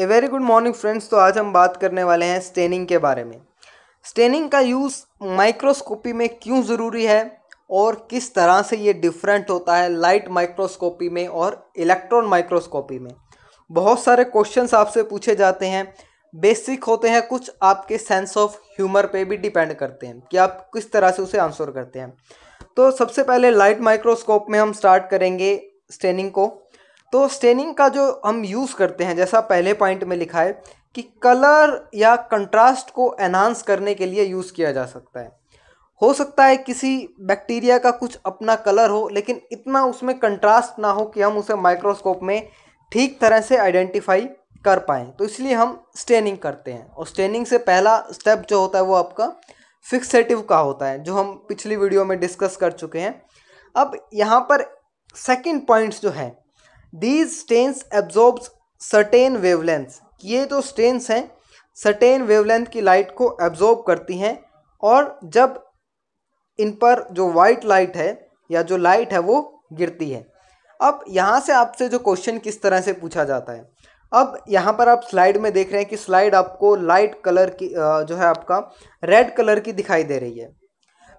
ए very good morning friends तो आज हम बात करने वाले हैं स्टेनिंग के बारे में स्टेनिंग का यूज़ माइक्रोस्कोपी में क्यों ज़रूरी है और किस तरह से ये डिफरेंट होता है लाइट माइक्रोस्कोपी में और इलेक्ट्रॉन माइक्रोस्कोपी में बहुत सारे क्वेश्चंस आपसे पूछे जाते हैं बेसिक होते हैं कुछ आपके सेंस ऑफ ह्यूमर पे भी डिपेंड करते हैं कि आप किस तरह से उसे आंसर करते हैं तो सबसे पहले लाइट माइक्रोस्कोप में हम स्टार्ट करेंगे स्टेनिंग को तो स्टेनिंग का जो हम यूज़ करते हैं जैसा पहले पॉइंट में लिखा है कि कलर या कंट्रास्ट को एनहांस करने के लिए यूज़ किया जा सकता है हो सकता है किसी बैक्टीरिया का कुछ अपना कलर हो लेकिन इतना उसमें कंट्रास्ट ना हो कि हम उसे माइक्रोस्कोप में ठीक तरह से आइडेंटिफाई कर पाएँ तो इसलिए हम स्टेनिंग करते हैं और स्टेनिंग से पहला स्टेप जो होता है वो आपका फिक्सेटिव का होता है जो हम पिछली वीडियो में डिस्कस कर चुके हैं अब यहाँ पर सेकंड पॉइंट्स जो हैं these stains absorb certain wavelength ये जो तो स्टेंस हैं सर्टेन वेवलेंथ की लाइट को एब्जॉर्ब करती हैं और जब इन पर जो वाइट लाइट है या जो लाइट है वो गिरती है अब यहाँ से आपसे जो क्वेश्चन किस तरह से पूछा जाता है अब यहाँ पर आप स्लाइड में देख रहे हैं कि स्लाइड आपको लाइट कलर की जो है आपका रेड कलर की दिखाई दे रही है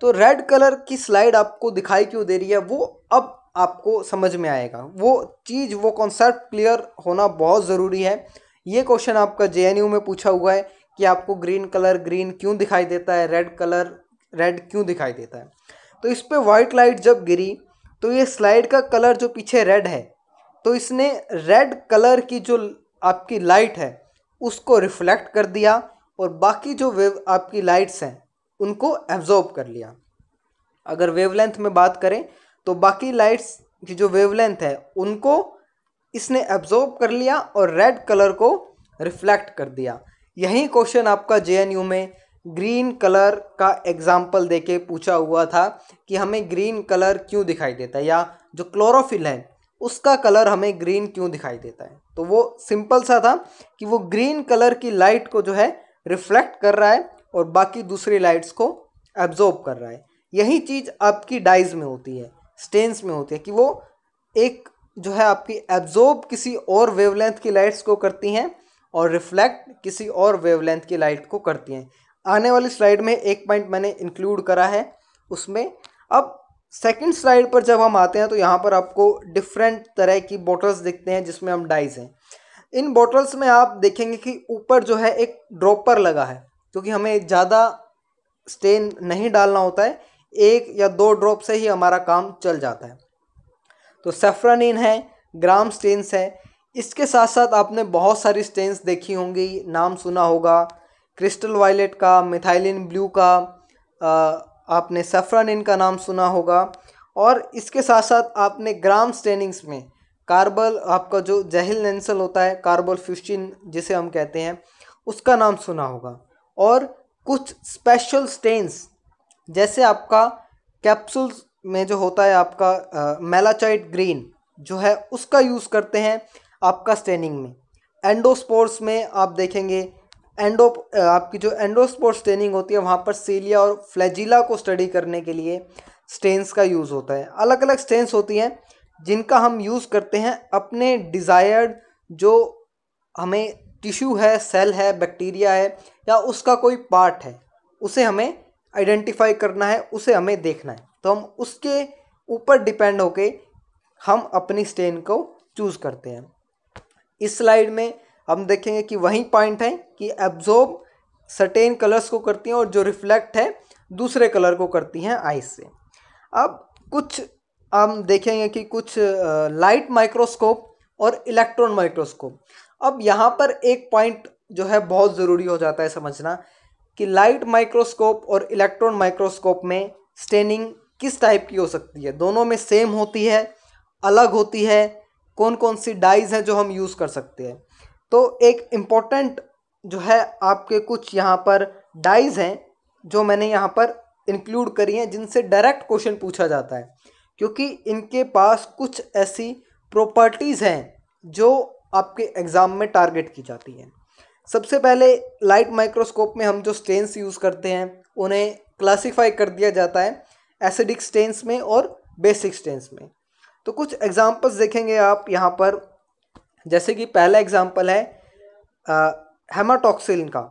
तो रेड कलर की स्लाइड आपको दिखाई क्यों दे रही है वो अब आपको समझ में आएगा वो चीज़ वो कॉन्सेप्ट क्लियर होना बहुत ज़रूरी है ये क्वेश्चन आपका जे में पूछा हुआ है कि आपको ग्रीन कलर ग्रीन क्यों दिखाई देता है रेड कलर रेड क्यों दिखाई देता है तो इस पर वाइट लाइट जब गिरी तो ये स्लाइड का कलर जो पीछे रेड है तो इसने रेड कलर की जो आपकी लाइट है उसको रिफ्लेक्ट कर दिया और बाकी जो वेव आपकी लाइट्स हैं उनको एब्जॉर्ब कर लिया अगर वेवलेंथ में बात करें तो बाकी लाइट्स की जो वेवलेंथ है उनको इसने एब्जॉर्ब कर लिया और रेड कलर को रिफ्लेक्ट कर दिया यही क्वेश्चन आपका जे में ग्रीन कलर का एग्जाम्पल देके पूछा हुआ था कि हमें ग्रीन कलर क्यों दिखाई देता है या जो क्लोरोफिल है उसका कलर हमें ग्रीन क्यों दिखाई देता है तो वो सिंपल सा था कि वो ग्रीन कलर की लाइट को जो है रिफ्लेक्ट कर रहा है और बाकी दूसरी लाइट्स को एब्जॉर्ब कर रहा है यही चीज़ आपकी डाइज में होती है स्टेंस में होती है कि वो एक जो है आपकी एब्जॉर्ब किसी और वेवलेंथ की लाइट्स को करती हैं और रिफ्लेक्ट किसी और वेवलेंथ की लाइट को करती हैं आने वाली स्लाइड में एक पॉइंट मैंने इंक्लूड करा है उसमें अब सेकंड स्लाइड पर जब हम आते हैं तो यहाँ पर आपको डिफरेंट तरह की बॉटल्स दिखते हैं जिसमें हम डाइज हैं इन बॉटल्स में आप देखेंगे कि ऊपर जो है एक ड्रॉपर लगा है क्योंकि हमें ज़्यादा स्टेन नहीं डालना होता है एक या दो ड्रॉप से ही हमारा काम चल जाता है तो सेफ्रानिन है ग्राम स्टेन्स है इसके साथ साथ आपने बहुत सारी स्टेन्स देखी होंगी नाम सुना होगा क्रिस्टल वायलेट का मिथाइलिन ब्लू का आ, आपने सेफ्रानिन का नाम सुना होगा और इसके साथ साथ आपने ग्राम स्टेनिंग्स में कार्बल आपका जो जहल नेंसल होता है कार्बल फ्यूशिन जिसे हम कहते हैं उसका नाम सुना होगा और कुछ स्पेशल स्टेन्स जैसे आपका कैप्सूल्स में जो होता है आपका मेलाचाइट ग्रीन जो है उसका यूज़ करते हैं आपका स्टेनिंग में एंडोस्पोर्स में आप देखेंगे एंडो आपकी जो एंडोस्पोर्स स्टेनिंग होती है वहाँ पर सीलिया और फ्लैजिला को स्टडी करने के लिए स्टेन्स का यूज़ होता है अलग अलग स्टेन्स होती हैं जिनका हम यूज़ करते हैं अपने डिज़ायर्ड जो हमें टिश्यू है सेल है बैक्टीरिया है या उसका कोई पार्ट है उसे हमें आइडेंटिफाई करना है उसे हमें देखना है तो हम उसके ऊपर डिपेंड होके हम अपनी स्टेन को चूज़ करते हैं इस स्लाइड में हम देखेंगे कि वही पॉइंट है कि एब्जॉर्ब सर्टेन कलर्स को करती हैं और जो रिफ्लेक्ट है दूसरे कलर को करती हैं आइस से अब कुछ हम देखेंगे कि कुछ लाइट माइक्रोस्कोप और इलेक्ट्रॉन माइक्रोस्कोप अब यहाँ पर एक पॉइंट जो है बहुत ज़रूरी हो जाता है समझना कि लाइट माइक्रोस्कोप और इलेक्ट्रॉन माइक्रोस्कोप में स्टेनिंग किस टाइप की हो सकती है दोनों में सेम होती है अलग होती है कौन कौन सी डाइज हैं जो हम यूज़ कर सकते हैं तो एक इम्पॉर्टेंट जो है आपके कुछ यहाँ पर डाइज हैं जो मैंने यहाँ पर इंक्लूड करी हैं जिनसे डायरेक्ट क्वेश्चन पूछा जाता है क्योंकि इनके पास कुछ ऐसी प्रॉपर्टीज़ हैं जो आपके एग्ज़ाम में टारगेट की जाती हैं सबसे पहले लाइट माइक्रोस्कोप में हम जो स्टेन्स यूज़ करते हैं उन्हें क्लासीफाई कर दिया जाता है एसिडिक स्टेन्स में और बेसिक स्टेन्स में तो कुछ एग्जांपल्स देखेंगे आप यहाँ पर जैसे कि पहला एग्जांपल है हेमाटोक्सिलिन का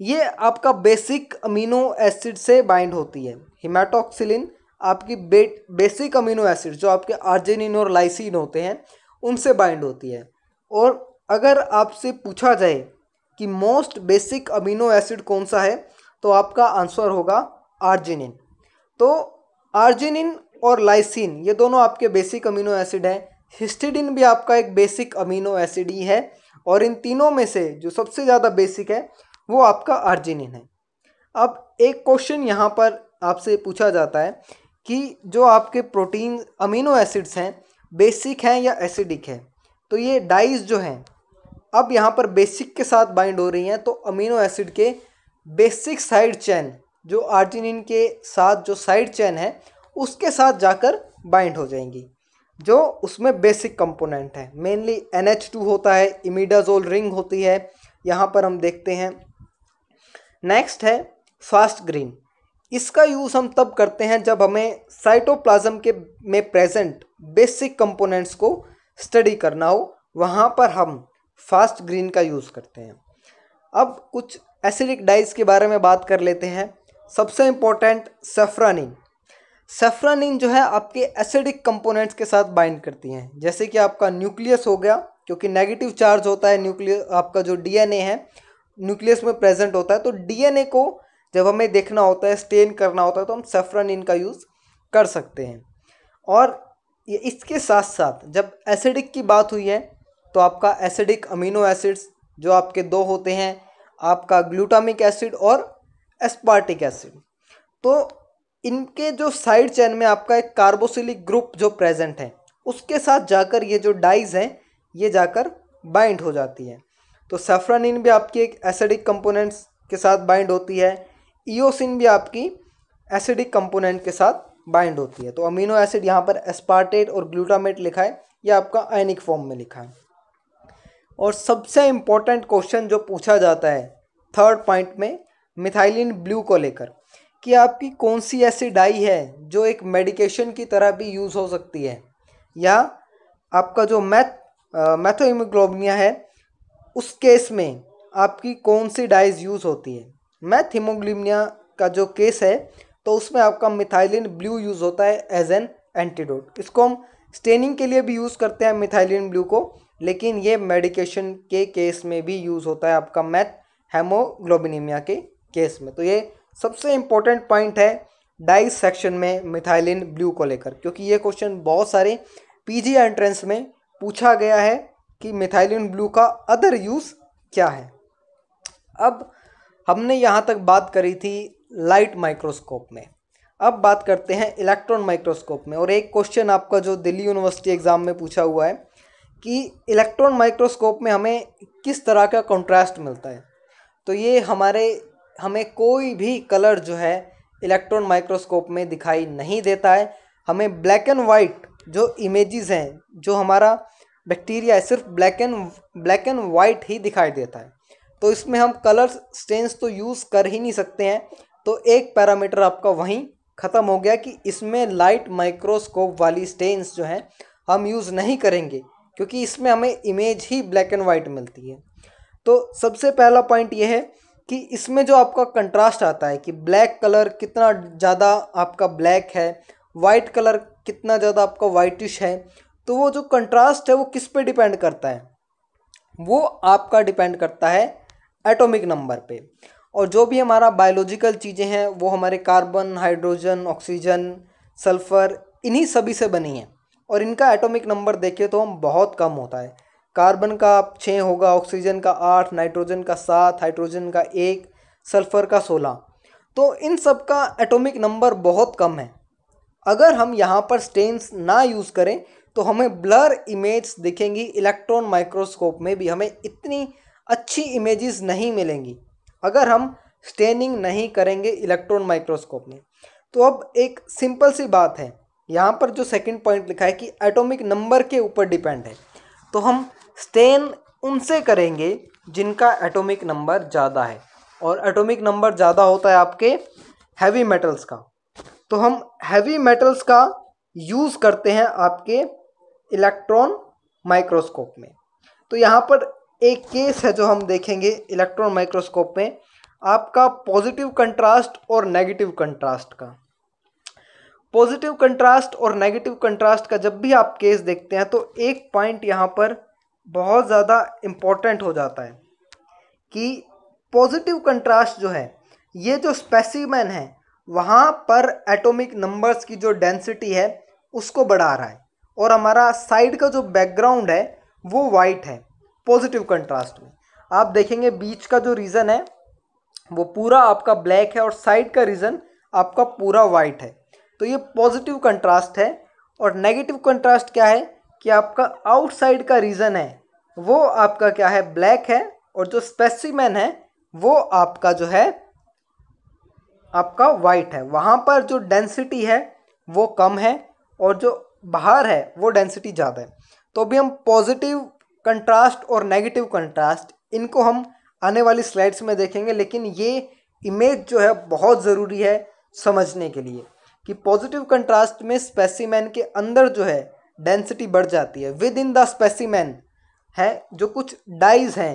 ये आपका बेसिक अमीनो एसिड से बाइंड होती है हेमाटोक्सिलिन आपकी बे बेसिक अमीनो एसिड जो आपके आर्जेनिन और लाइसिन होते हैं उनसे बाइंड होती है और अगर आपसे पूछा जाए कि मोस्ट बेसिक अमीनो एसिड कौन सा है तो आपका आंसर होगा आर्जिनिन तो आर्जिनिन और लाइसिन ये दोनों आपके बेसिक अमीनो एसिड हैं हिस्टिडिन भी आपका एक बेसिक अमीनो एसिड ही है और इन तीनों में से जो सबसे ज़्यादा बेसिक है वो आपका आर्जिनिन है अब एक क्वेश्चन यहाँ पर आपसे पूछा जाता है कि जो आपके प्रोटीन अमीनो एसिड्स हैं बेसिक हैं या एसिडिक है तो ये डाइज जो हैं अब यहाँ पर बेसिक के साथ बाइंड हो रही हैं तो अमीनो एसिड के बेसिक साइड चैन जो आर्जिनिन के साथ जो साइड चैन है उसके साथ जाकर बाइंड हो जाएंगी जो उसमें बेसिक कंपोनेंट है मेनली एन होता है इमिडाजोल रिंग होती है यहाँ पर हम देखते हैं नेक्स्ट है फास्ट ग्रीन इसका यूज़ हम तब करते हैं जब हमें साइटोप्लाज्म के में प्रेजेंट बेसिक कंपोनेंट्स को स्टडी करना हो वहाँ पर हम फास्ट ग्रीन का यूज़ करते हैं अब कुछ एसिडिक डाइज के बारे में बात कर लेते हैं सबसे इम्पोर्टेंट सेफ्रानिन सेफ्रानिन जो है आपके एसिडिक कंपोनेंट्स के साथ बाइंड करती हैं जैसे कि आपका न्यूक्लियस हो गया क्योंकि नेगेटिव चार्ज होता है न्यूक्लियस आपका जो डीएनए है न्यूक्लियस में प्रेजेंट होता है तो डीएनए को जब हमें देखना होता है स्टेन करना होता है तो हम सेफ्रानिन का यूज़ कर सकते हैं और इसके साथ साथ जब एसिडिक की बात हुई है तो आपका एसिडिक अमीनो एसिड्स जो आपके दो होते हैं आपका ग्लूटामिक एसिड और एस्पार्टिक एसिड तो इनके जो साइड चेन में आपका एक कार्बोसिलिक ग्रुप जो प्रेजेंट है उसके साथ जाकर ये जो डाइज हैं ये जाकर बाइंड हो जाती है तो सेफ्रानिन भी आपकी एक एसिडिक कंपोनेंट्स के साथ बाइंड होती है ईओसिन भी आपकी एसिडिक कंपोनेंट के साथ बाइंड होती है तो अमीनो एसिड यहाँ पर एस्पार्टेट और ग्लूटामेट लिखा है या आपका आयनिक फॉर्म में लिखा है और सबसे इम्पोर्टेंट क्वेश्चन जो पूछा जाता है थर्ड पॉइंट में मिथाइलिन ब्लू को लेकर कि आपकी कौन सी ऐसी डाई है जो एक मेडिकेशन की तरह भी यूज़ हो सकती है या आपका जो मैथ मैथोहीमोग्लोबिनिया है उस केस में आपकी कौन सी डाइज यूज़ होती है मैथ हीमोग्लोबिनिया का जो केस है तो उसमें आपका मिथाइलिन ब्लू यूज़ होता है एज एन एंटीडोट इसको हम स्टेनिंग के लिए भी यूज़ करते हैं मिथाइलिन ब्लू को लेकिन ये मेडिकेशन के केस में भी यूज़ होता है आपका मैथ हेमोग्लोबिनीमिया के केस में तो ये सबसे इम्पोर्टेंट पॉइंट है डाइस सेक्शन में मिथाइलिन ब्लू को लेकर क्योंकि ये क्वेश्चन बहुत सारे पीजी एंट्रेंस में पूछा गया है कि मिथाइलिन ब्लू का अदर यूज़ क्या है अब हमने यहाँ तक बात करी थी लाइट माइक्रोस्कोप में अब बात करते हैं इलेक्ट्रॉन माइक्रोस्कोप में और एक क्वेश्चन आपका जो दिल्ली यूनिवर्सिटी एग्ज़ाम में पूछा हुआ है कि इलेक्ट्रॉन माइक्रोस्कोप में हमें किस तरह का कंट्रास्ट मिलता है तो ये हमारे हमें कोई भी कलर जो है इलेक्ट्रॉन माइक्रोस्कोप में दिखाई नहीं देता है हमें ब्लैक एंड वाइट जो इमेजेस हैं जो हमारा बैक्टीरिया है सिर्फ black and black and white ही दिखाई देता है तो इसमें हम कलर स्टेंस तो यूज़ कर ही नहीं सकते हैं तो एक पैरामीटर आपका वहीं ख़त्म हो गया कि इसमें लाइट माइक्रोस्कोप वाली स्टेंस जो हैं हम यूज़ नहीं करेंगे क्योंकि इसमें हमें इमेज ही ब्लैक एंड वाइट मिलती है तो सबसे पहला पॉइंट ये है कि इसमें जो आपका कंट्रास्ट आता है कि ब्लैक कलर कितना ज़्यादा आपका ब्लैक है वाइट कलर कितना ज़्यादा आपका वाइटिश है तो वो जो कंट्रास्ट है वो किस पे डिपेंड करता है वो आपका डिपेंड करता है एटॉमिक नंबर पे और जो भी हमारा बायोलॉजिकल चीज़ें हैं वो हमारे कार्बन हाइड्रोजन ऑक्सीजन सल्फर इन्हीं सभी से बनी हैं और इनका एटॉमिक नंबर देखें तो हम बहुत कम होता है कार्बन का छः होगा ऑक्सीजन का आठ नाइट्रोजन का सात हाइड्रोजन का एक सल्फर का सोलह तो इन सब का एटॉमिक नंबर बहुत कम है अगर हम यहाँ पर स्टेन्स ना यूज़ करें तो हमें ब्लर इमेज दिखेंगी इलेक्ट्रॉन माइक्रोस्कोप में भी हमें इतनी अच्छी इमेजेस नहीं मिलेंगी अगर हम स्टेनिंग नहीं करेंगे इलेक्ट्रॉन माइक्रोस्कोप में तो अब एक सिंपल सी बात है यहाँ पर जो सेकंड पॉइंट लिखा है कि एटॉमिक नंबर के ऊपर डिपेंड है तो हम स्टेन उनसे करेंगे जिनका एटॉमिक नंबर ज़्यादा है और एटॉमिक नंबर ज़्यादा होता है आपके हैवी मेटल्स का तो हम हैवी मेटल्स का यूज़ करते हैं आपके इलेक्ट्रॉन माइक्रोस्कोप में तो यहाँ पर एक केस है जो हम देखेंगे इलेक्ट्रॉन माइक्रोस्कोप में आपका पॉजिटिव कंट्रास्ट और नेगेटिव कंट्रास्ट का पॉजिटिव कंट्रास्ट और नेगेटिव कंट्रास्ट का जब भी आप केस देखते हैं तो एक पॉइंट यहाँ पर बहुत ज़्यादा इम्पॉर्टेंट हो जाता है कि पॉजिटिव कंट्रास्ट जो है ये जो स्पेसिमैन है वहाँ पर एटॉमिक नंबर्स की जो डेंसिटी है उसको बढ़ा रहा है और हमारा साइड का जो बैकग्राउंड है वो वाइट है पॉजिटिव कंट्रास्ट में आप देखेंगे बीच का जो रीज़न है वो पूरा आपका ब्लैक है और साइड का रीज़न आपका पूरा वाइट है तो ये पॉजिटिव कंट्रास्ट है और नेगेटिव कंट्रास्ट क्या है कि आपका आउटसाइड का रीज़न है वो आपका क्या है ब्लैक है और जो स्पेसिमैन है वो आपका जो है आपका वाइट है वहाँ पर जो डेंसिटी है वो कम है और जो बाहर है वो डेंसिटी ज़्यादा है तो अभी हम पॉजिटिव कंट्रास्ट और नेगेटिव कंट्रास्ट इनको हम आने वाली स्लाइड्स में देखेंगे लेकिन ये इमेज जो है बहुत ज़रूरी है समझने के लिए कि पॉजिटिव कंट्रास्ट में स्पेसीमैन के अंदर जो है डेंसिटी बढ़ जाती है विद इन द स्पेसीमैन है जो कुछ डाइज हैं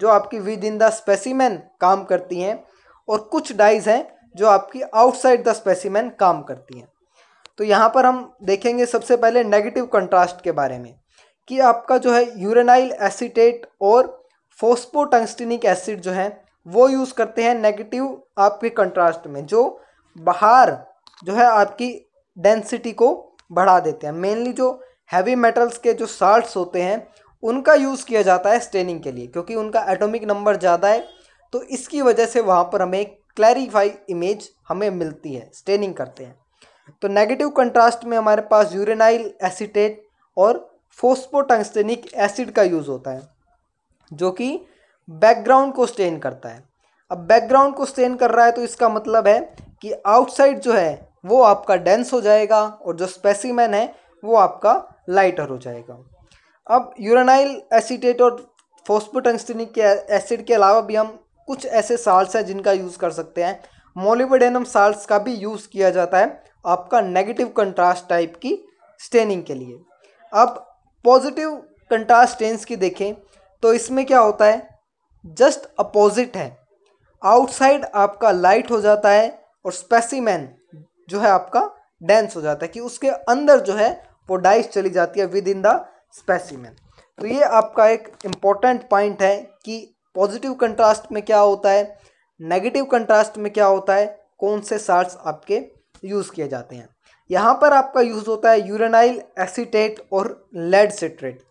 जो आपकी विद इन द स्पेसीमैन काम करती हैं और कुछ डाइज हैं जो आपकी आउटसाइड द स्पेसीमैन काम करती हैं तो यहाँ पर हम देखेंगे सबसे पहले नेगेटिव कंट्रास्ट के बारे में कि आपका जो है यूरेनाइल एसीटेट और फोस्पोटंगस्टिनिक एसिड जो है वो यूज़ करते हैं नेगेटिव आपके कंट्रास्ट में जो बाहर जो है आपकी डेंसिटी को बढ़ा देते हैं मेनली जो हैवी मेटल्स के जो साल्ट्स होते हैं उनका यूज़ किया जाता है स्टेनिंग के लिए क्योंकि उनका एटॉमिक नंबर ज़्यादा है तो इसकी वजह से वहाँ पर हमें क्लैरिफाई इमेज हमें मिलती है स्टेनिंग करते हैं तो नेगेटिव कंट्रास्ट में हमारे पास यूरेनाइल एसीटेट और फोस्पोटंगस्टेनिक एसिड का यूज़ होता है जो कि बैकग्राउंड को स्टेन करता है अब बैकग्राउंड को स्टेन कर रहा है तो इसका मतलब है कि आउटसाइड जो है वो आपका डेंस हो जाएगा और जो स्पेसिमैन है वो आपका लाइटर हो जाएगा अब यूरेनाइल एसीटेट और फोस्पोटेंस्टिनिक के एसिड के अलावा भी हम कुछ ऐसे साल्ट्स हैं जिनका यूज़ कर सकते हैं मोलिबेडेनम साल्ट्स का भी यूज़ किया जाता है आपका नेगेटिव कंट्रास्ट टाइप की स्टेनिंग के लिए अब पॉजिटिव कंट्रास्ट स्टेन्स की देखें तो इसमें क्या होता है जस्ट अपोजिट है आउटसाइड आपका लाइट हो जाता है और स्पेसिमैन जो है आपका डेंस हो जाता है कि उसके अंदर जो है वो डाइस चली जाती है विद इन द स्पेसिमेन तो ये आपका एक इम्पॉर्टेंट पॉइंट है कि पॉजिटिव कंट्रास्ट में क्या होता है नेगेटिव कंट्रास्ट में क्या होता है कौन से साल्ट्स आपके यूज़ किए जाते हैं यहाँ पर आपका यूज़ होता है यूरेनाइल एसीटेट और लेड सिट्रेट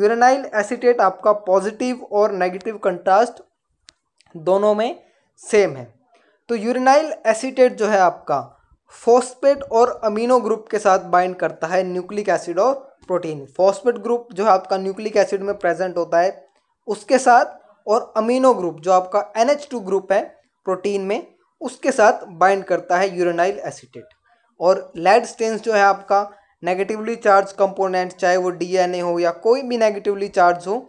यूरेनाइल एसीटेट आपका पॉजिटिव और नेगेटिव कंट्रास्ट दोनों में सेम है तो यूरेनाइल एसीटेट जो है आपका फॉस्पेट और अमीनो ग्रुप के साथ बाइंड करता है न्यूक्लिक एसिड और प्रोटीन फॉस्पेट ग्रुप जो है आपका न्यूक्लिक एसिड में प्रेजेंट होता है उसके साथ और अमीनो ग्रुप जो आपका एन ग्रुप है प्रोटीन में उसके साथ बाइंड करता है यूरेनाइल एसिटेट और लेड स्टेंस जो है आपका नेगेटिवली चार्ज कंपोनेंट चाहे वो डीएनए हो या कोई भी नेगेटिवली चार्ज हो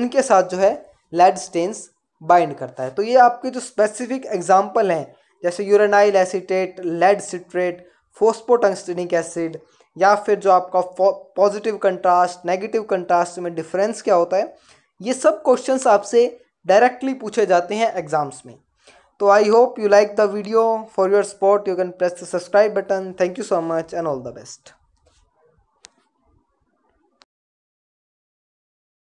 उनके साथ जो है लेड स्टेंस बाइंड करता है तो ये आपके जो स्पेसिफिक एग्जाम्पल हैं जैसे uranyl acetate lead citrate phosphotungstic acid या फिर जो आपका पॉजिटिव कंट्रास्ट नेगेटिव कंट्रास्ट में डिफरेंस क्या होता है ये सब क्वेश्चन आपसे डायरेक्टली पूछे जाते हैं एग्जाम्स में तो I hope you like the video for your support you can press the subscribe button thank you so much and all the best